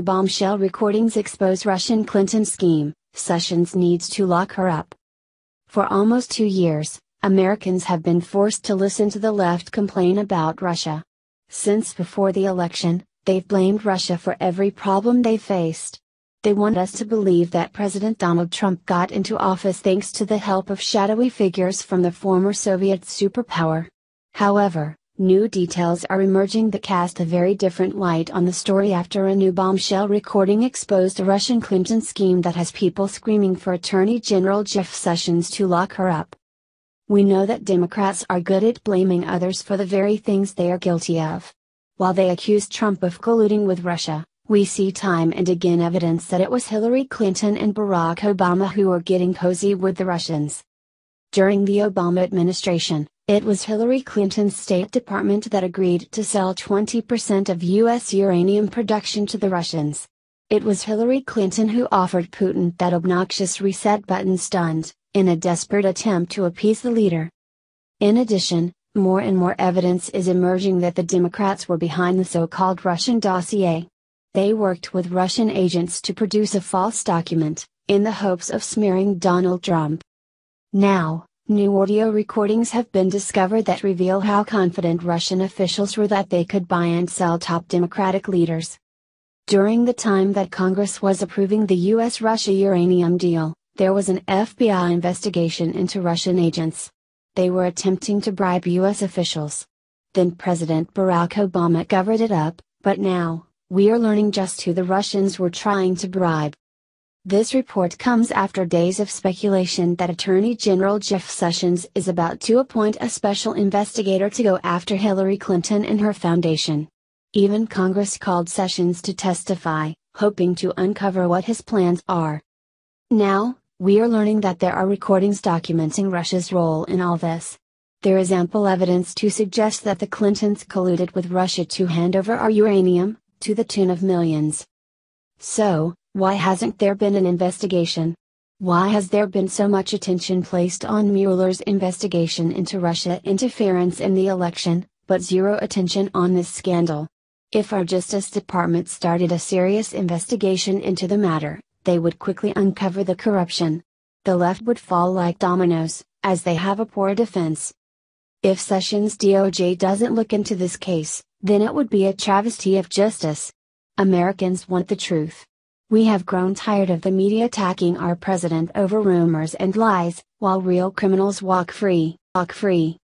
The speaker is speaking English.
new bombshell recordings expose Russian Clinton scheme, Sessions needs to lock her up. For almost two years, Americans have been forced to listen to the left complain about Russia. Since before the election, they've blamed Russia for every problem they faced. They want us to believe that President Donald Trump got into office thanks to the help of shadowy figures from the former Soviet superpower. However, New details are emerging that cast a very different light on the story after a new bombshell recording exposed a Russian Clinton scheme that has people screaming for Attorney General Jeff Sessions to lock her up. We know that Democrats are good at blaming others for the very things they are guilty of. While they accuse Trump of colluding with Russia, we see time and again evidence that it was Hillary Clinton and Barack Obama who were getting cozy with the Russians. During the Obama administration, it was Hillary Clinton's State Department that agreed to sell 20% of U.S. uranium production to the Russians. It was Hillary Clinton who offered Putin that obnoxious reset button stunned, in a desperate attempt to appease the leader. In addition, more and more evidence is emerging that the Democrats were behind the so called Russian dossier. They worked with Russian agents to produce a false document, in the hopes of smearing Donald Trump. Now, New audio recordings have been discovered that reveal how confident Russian officials were that they could buy and sell top Democratic leaders. During the time that Congress was approving the U.S. Russia uranium deal, there was an FBI investigation into Russian agents. They were attempting to bribe U.S. officials. Then President Barack Obama covered it up, but now, we are learning just who the Russians were trying to bribe. This report comes after days of speculation that Attorney General Jeff Sessions is about to appoint a special investigator to go after Hillary Clinton and her foundation. Even Congress called Sessions to testify, hoping to uncover what his plans are. Now, we are learning that there are recordings documenting Russia's role in all this. There is ample evidence to suggest that the Clintons colluded with Russia to hand over our uranium, to the tune of millions. So, why hasn't there been an investigation? Why has there been so much attention placed on Mueller's investigation into Russia interference in the election, but zero attention on this scandal? If our Justice Department started a serious investigation into the matter, they would quickly uncover the corruption. The left would fall like dominoes, as they have a poor defense. If Sessions DOJ doesn't look into this case, then it would be a travesty of justice. Americans want the truth. We have grown tired of the media attacking our president over rumors and lies, while real criminals walk free, walk free.